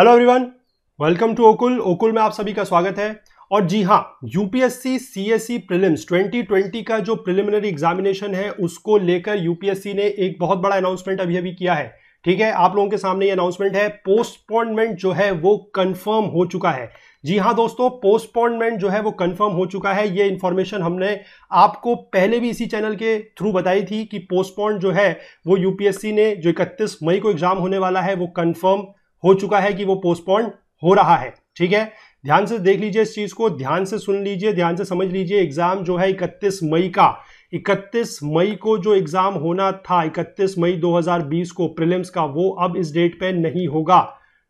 hello everyone welcome to ओकुल ओकुल में आप सभी का स्वागत है और जी हाँ यूपीएससी सीएससी प्रीलिम्स 2020 का जो प्रिलिमिनरी एग्जामिनेशन है उसको लेकर यूपीएससी ने एक बहुत बड़ा अनाउंसमेंट अभी अभी किया है ठीक है आप लोगों के सामने ये अनाउंसमेंट है पोस्टपोनमेंट जो है वो कंफर्म हो चुका है जी हाँ दोस्तों पोस्टपोनमेंट जो है वो कंफर्म हो चुका है ये इन्फॉर्मेशन हमने आपको पहले भी इसी चैनल के थ्रू बताई थी कि पोस्टपोन जो है वो यूपीएससी ने जो 31 मई को एग्जाम होने वाला है वो कंफर्म हो चुका है कि वो पोस्टपोन हो रहा है ठीक है ध्यान से देख लीजिए इस चीज को ध्यान से सुन लीजिए ध्यान से समझ लीजिए एग्जाम जो है 31 मई का 31 मई को जो एग्जाम होना था 31 मई 2020 को प्रिलिम्स का वो अब इस डेट पे नहीं होगा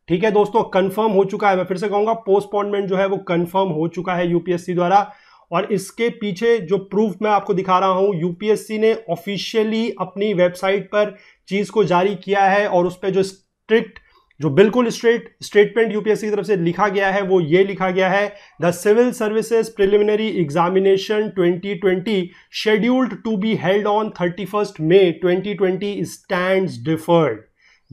ठीक है दोस्तों कंफर्म हो चुका है मैं फिर से कहूंगा पोस्टपोनमेंट जो है वो कंफर्म हो चुका है यूपीएससी द्वारा और इसके पीछे जो प्रूफ मैं आपको दिखा रहा हूं यूपीएससी ने ऑफिशियली अपनी वेबसाइट पर चीज को जारी किया है और उस पर जो स्ट्रिक्ट जो बिल्कुल स्ट्रेट स्टेटमेंट यूपीएससी की तरफ से लिखा गया है वो ये लिखा गया है the civil services preliminary examination 2020 scheduled to be held on 31 twenty twenty stand deferred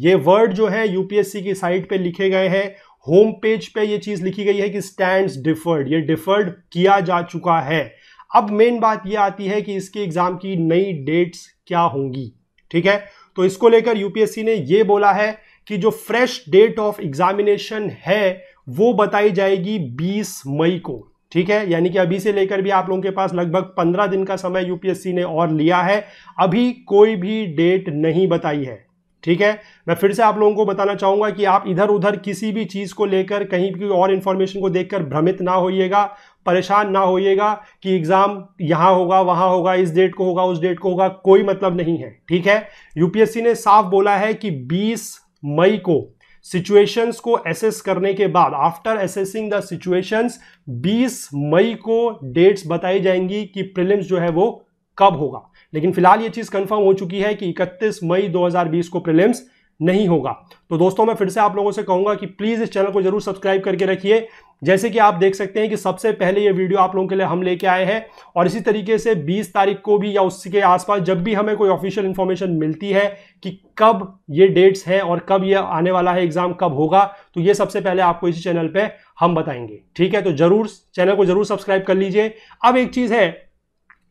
ये वर्ड जो है यूपीएससी की साइट पे लिखे गए हैं होम पेज पे ये चीज लिखी गई है कि स्टैंड डिफर्ड ये डिफर्ड किया जा चुका है अब मेन बात ये आती है कि इसके एग्जाम की नई डेट्स क्या होंगी ठीक है तो इसको लेकर यूपीएससी ने ये बोला है कि जो फ्रेश डेट ऑफ एग्जामिनेशन है वो बताई जाएगी 20 मई को ठीक है यानी कि अभी से लेकर भी आप लोगों के पास लगभग 15 दिन का समय यूपीएससी ने और लिया है अभी कोई भी डेट नहीं बताई है ठीक है मैं फिर से आप लोगों को बताना चाहूंगा कि आप इधर उधर किसी भी चीज को लेकर कहीं भी और इंफॉर्मेशन को देखकर भ्रमित ना होइएगा परेशान ना होइएगा कि एग्जाम यहां होगा वहां होगा इस डेट को होगा उस डेट को होगा कोई मतलब नहीं है ठीक है यूपीएससी ने साफ बोला है कि मई को सिचुएशंस को एसेस करने के बाद आफ्टर एसेसिंग द सिचुएशंस 20 मई को डेट्स बताई जाएंगी कि प्रिलिम्स जो है वो कब होगा लेकिन फिलहाल ये चीज़ कंफर्म हो चुकी है कि 31 मई 2020 को प्रिलिम्स नहीं होगा तो दोस्तों मैं फिर से आप लोगों से कहूंगा कि प्लीज़ इस चैनल को जरूर सब्सक्राइब करके रखिए जैसे कि आप देख सकते हैं कि सबसे पहले ये वीडियो आप लोगों के लिए हम लेके आए हैं और इसी तरीके से 20 तारीख को भी या उसके आसपास जब भी हमें कोई ऑफिशियल इन्फॉर्मेशन मिलती है कि कब ये डेट्स हैं और कब ये आने वाला है एग्जाम कब होगा तो ये सबसे पहले आपको इसी चैनल पर हम बताएंगे ठीक है तो जरूर चैनल को जरूर सब्सक्राइब कर लीजिए अब एक चीज़ है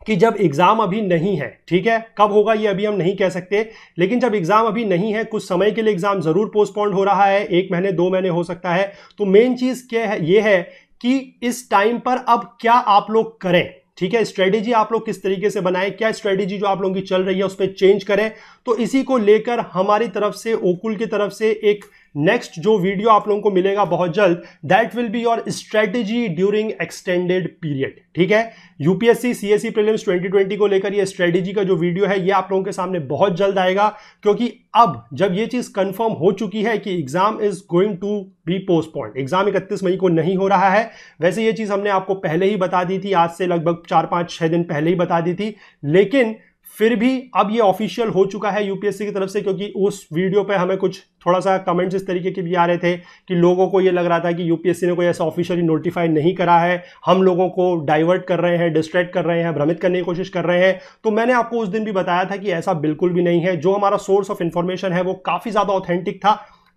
कि जब एग्ज़ाम अभी नहीं है ठीक है कब होगा ये अभी हम नहीं कह सकते लेकिन जब एग्ज़ाम अभी नहीं है कुछ समय के लिए एग्ज़ाम ज़रूर पोस्टपोन्ड हो रहा है एक महीने दो महीने हो सकता है तो मेन चीज़ क्या है ये है कि इस टाइम पर अब क्या आप लोग करें ठीक है स्ट्रेटेजी आप लोग किस तरीके से बनाएं क्या स्ट्रेटेजी जो आप लोगों की चल रही है उस पर चेंज करें तो इसी को लेकर हमारी तरफ से ओकुल की तरफ से एक नेक्स्ट जो वीडियो आप लोगों को मिलेगा बहुत जल्द that will be your strategy during extended period ठीक है यूपीएससी सीएससी प्रीलिम्स 2020 को लेकर ये स्ट्रेटेजी का जो वीडियो है ये आप लोगों के सामने बहुत जल्द आएगा क्योंकि अब जब ये चीज कंफर्म हो चुकी है कि exam is going to be postpone exam इकतीस मई को नहीं हो रहा है वैसे ये चीज हमने आपको पहले ही बता दी थी आज से लगभग चार पांच छह दिन पहले ही बता दी थी लेकिन फिर भी अब ये ऑफिशियल हो चुका है यूपीएससी की तरफ से क्योंकि उस वीडियो पे हमें कुछ थोड़ा सा कमेंट्स इस तरीके के भी आ रहे थे कि लोगों को ये लग रहा था कि यूपीएससी ने कोई ऐसा ऑफिशियली नोटिफाई नहीं करा है हम लोगों को डाइवर्ट कर रहे हैं डिस्ट्रैक्ट कर रहे हैं भ्रमित करने की कोशिश कर रहे हैं तो मैंने आपको उस दिन भी बताया था कि ऐसा बिल्कुल भी नहीं है जो हमारा सोर्स ऑफ इन्फॉर्मेशन है वो काफ़ी ज़्यादा ऑथेंटिक था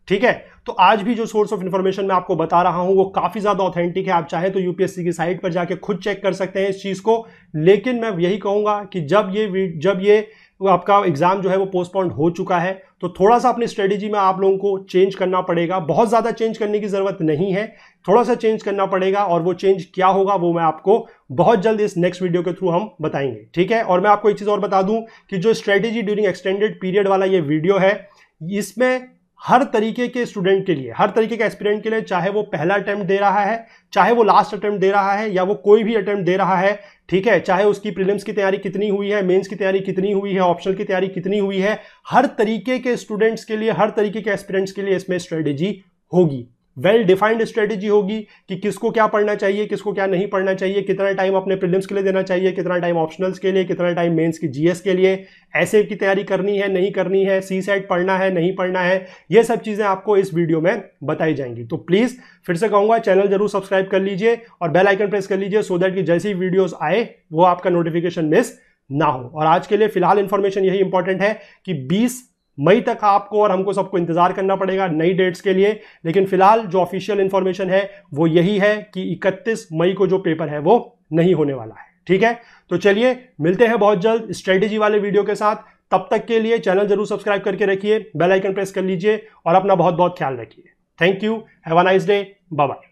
ठीक है तो आज भी जो सोर्स ऑफ इन्फॉर्मेशन मैं आपको बता रहा हूं वो काफी ज्यादा ऑथेंटिक है आप चाहे तो यूपीएससी की साइट पर जाके खुद चेक कर सकते हैं इस चीज को लेकिन मैं यही कहूंगा कि जब ये जब ये आपका एग्जाम जो है वो पोस्टपोन्ड हो चुका है तो थोड़ा सा अपनी स्ट्रेटेजी में आप लोगों को चेंज करना पड़ेगा बहुत ज़्यादा चेंज करने की ज़रूरत नहीं है थोड़ा सा चेंज करना पड़ेगा और वो चेंज क्या होगा वो मैं आपको बहुत जल्द इस नेक्स्ट वीडियो के थ्रू हम बताएंगे ठीक है और मैं आपको एक चीज़ और बता दूं कि जो स्ट्रेटेजी ड्यूरिंग एक्सटेंडेड पीरियड वाला ये वीडियो है इसमें हर तरीके के स्टूडेंट के लिए हर तरीके के एस्पिरेंट के लिए चाहे वो पहला अटैम्प्ट दे रहा है चाहे वो लास्ट अटैम्प्ट दे रहा है या वो कोई भी अटैम्प्ट दे रहा है ठीक है चाहे उसकी प्रीलिम्स की तैयारी कितनी हुई है मेंस की तैयारी कितनी हुई है ऑप्शनल की तैयारी कितनी हुई है हर तरीके के स्टूडेंट्स के लिए हर तरीके के एस्पिरेंट्स के लिए इसमें स्ट्रेटेजी होगी वेल डिफाइंड स्ट्रेटेजी होगी कि किसको क्या पढ़ना चाहिए किसको क्या नहीं पढ़ना चाहिए कितना टाइम अपने प्रिलिम्स के लिए देना चाहिए कितना टाइम ऑप्शनल्स के लिए कितना टाइम मेंस की जीएस के लिए ऐसे की तैयारी करनी है नहीं करनी है सी सेट पढ़ना है नहीं पढ़ना है ये सब चीज़ें आपको इस वीडियो में बताई जाएंगी तो प्लीज़ फिर से कहूँगा चैनल जरूर सब्सक्राइब कर लीजिए और बेल आइकन प्रेस कर लीजिए सो दैट कि जैसी वीडियोज़ आए वो आपका नोटिफिकेशन मिस ना हो और आज के लिए फिलहाल इन्फॉर्मेशन यही इंपॉर्टेंट है कि 20 मई तक आपको और हमको सबको इंतजार करना पड़ेगा नई डेट्स के लिए लेकिन फिलहाल जो ऑफिशियल इन्फॉर्मेशन है वो यही है कि 31 मई को जो पेपर है वो नहीं होने वाला है ठीक है तो चलिए मिलते हैं बहुत जल्द स्ट्रेटेजी वाले वीडियो के साथ तब तक के लिए चैनल जरूर सब्सक्राइब करके रखिए बेल आइकन प्रेस कर लीजिए और अपना बहुत बहुत ख्याल रखिए thank you have a nice day bye bye